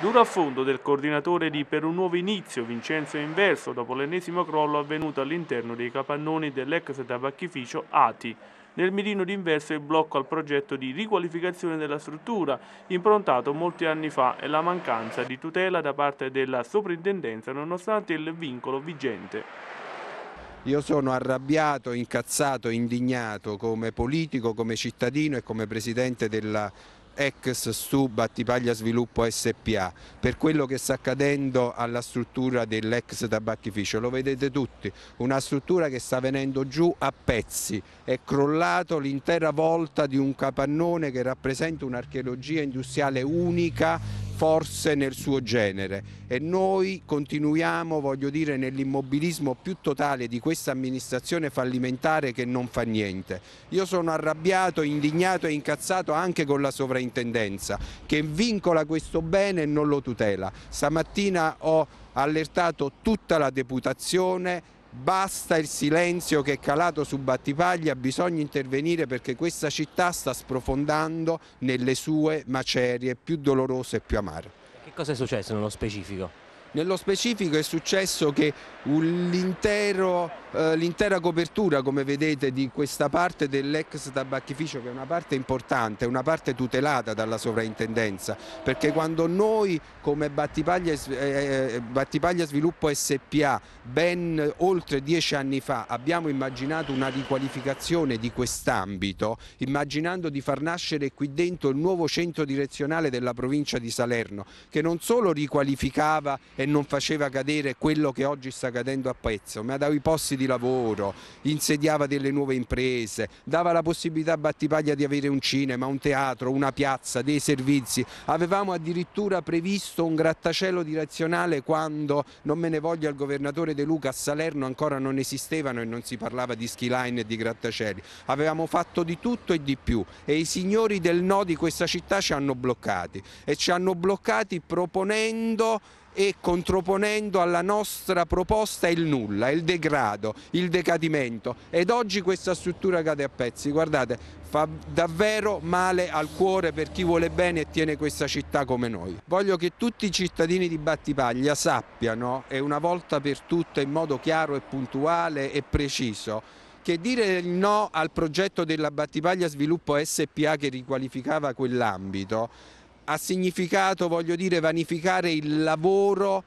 Duro affondo del coordinatore di Per un nuovo inizio Vincenzo Inverso dopo l'ennesimo crollo avvenuto all'interno dei capannoni dell'ex tabacchificio ATI. Nel mirino d'inverso il blocco al progetto di riqualificazione della struttura, improntato molti anni fa, e la mancanza di tutela da parte della soprintendenza nonostante il vincolo vigente. Io sono arrabbiato, incazzato, indignato come politico, come cittadino e come presidente della ex STU Battipaglia Sviluppo SPA per quello che sta accadendo alla struttura dell'ex tabacchificio, lo vedete tutti, una struttura che sta venendo giù a pezzi, è crollato l'intera volta di un capannone che rappresenta un'archeologia industriale unica forse nel suo genere e noi continuiamo, voglio dire, nell'immobilismo più totale di questa amministrazione fallimentare che non fa niente. Io sono arrabbiato, indignato e incazzato anche con la sovrintendenza che vincola questo bene e non lo tutela. Stamattina ho allertato tutta la deputazione Basta il silenzio che è calato su Battipaglia, bisogna intervenire perché questa città sta sprofondando nelle sue macerie più dolorose e più amare. Che cosa è successo nello specifico? Nello specifico è successo che l'intero eh, l'intera copertura come vedete di questa parte dell'ex tabacchificio che è una parte importante, una parte tutelata dalla sovrintendenza perché quando noi come Battipaglia, eh, eh, eh, Battipaglia Sviluppo SPA ben oltre dieci anni fa abbiamo immaginato una riqualificazione di quest'ambito immaginando di far nascere qui dentro il nuovo centro direzionale della provincia di Salerno che non solo riqualificava e non faceva cadere quello che oggi sta cadendo a Pezzo ma dava i posti di di lavoro, insediava delle nuove imprese, dava la possibilità a Battipaglia di avere un cinema, un teatro, una piazza, dei servizi. Avevamo addirittura previsto un grattacielo direzionale quando, non me ne voglia il governatore De Luca, a Salerno ancora non esistevano e non si parlava di skyline e di grattacieli. Avevamo fatto di tutto e di più e i signori del no di questa città ci hanno bloccati e ci hanno bloccati proponendo e controponendo alla nostra proposta il nulla, il degrado, il decadimento ed oggi questa struttura cade a pezzi, guardate fa davvero male al cuore per chi vuole bene e tiene questa città come noi. Voglio che tutti i cittadini di Battipaglia sappiano e una volta per tutte in modo chiaro e puntuale e preciso che dire il no al progetto della Battipaglia Sviluppo SPA che riqualificava quell'ambito ha significato, voglio dire, vanificare il lavoro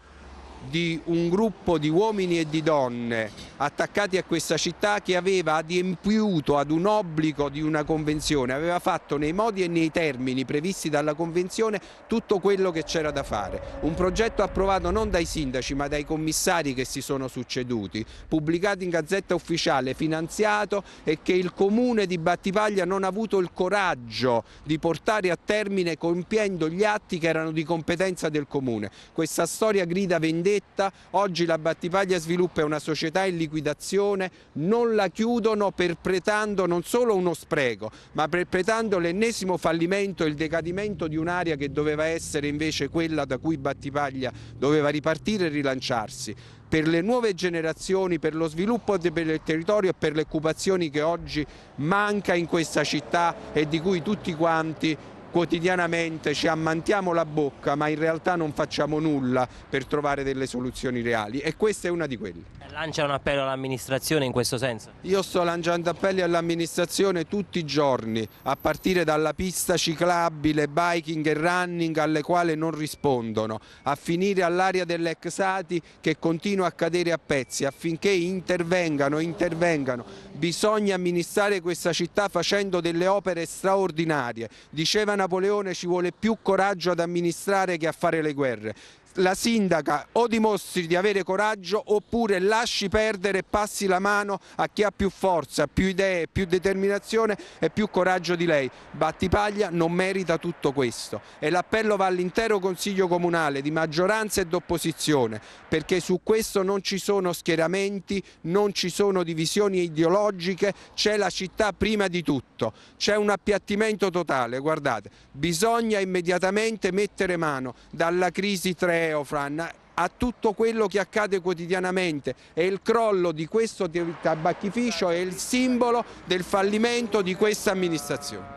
di un gruppo di uomini e di donne attaccati a questa città che aveva adempiuto ad un obbligo di una convenzione, aveva fatto nei modi e nei termini previsti dalla convenzione tutto quello che c'era da fare. Un progetto approvato non dai sindaci ma dai commissari che si sono succeduti, pubblicato in Gazzetta Ufficiale, finanziato e che il comune di Battipaglia non ha avuto il coraggio di portare a termine compiendo gli atti che erano di competenza del comune. Questa storia grida vendetta, oggi la Battipaglia Sviluppa è una società in liquidazione non la chiudono perpetrando non solo uno spreco, ma perpetrando l'ennesimo fallimento e il decadimento di un'area che doveva essere invece quella da cui Battipaglia doveva ripartire e rilanciarsi per le nuove generazioni, per lo sviluppo del territorio e per le occupazioni che oggi manca in questa città e di cui tutti quanti quotidianamente ci ammantiamo la bocca ma in realtà non facciamo nulla per trovare delle soluzioni reali e questa è una di quelle. Lancia un appello all'amministrazione in questo senso? Io sto lanciando appelli all'amministrazione tutti i giorni a partire dalla pista ciclabile, biking e running alle quali non rispondono a finire all'area dell'Exati che continua a cadere a pezzi affinché intervengano, intervengano. Bisogna amministrare questa città facendo delle opere straordinarie. Dicevano Napoleone ci vuole più coraggio ad amministrare che a fare le guerre la sindaca o dimostri di avere coraggio oppure lasci perdere e passi la mano a chi ha più forza, più idee, più determinazione e più coraggio di lei. Battipaglia non merita tutto questo e l'appello va all'intero Consiglio Comunale di maggioranza e d'opposizione perché su questo non ci sono schieramenti, non ci sono divisioni ideologiche, c'è la città prima di tutto, c'è un appiattimento totale, guardate, bisogna immediatamente mettere mano dalla crisi 3 Leofran a tutto quello che accade quotidianamente e il crollo di questo tabacchificio è il simbolo del fallimento di questa amministrazione.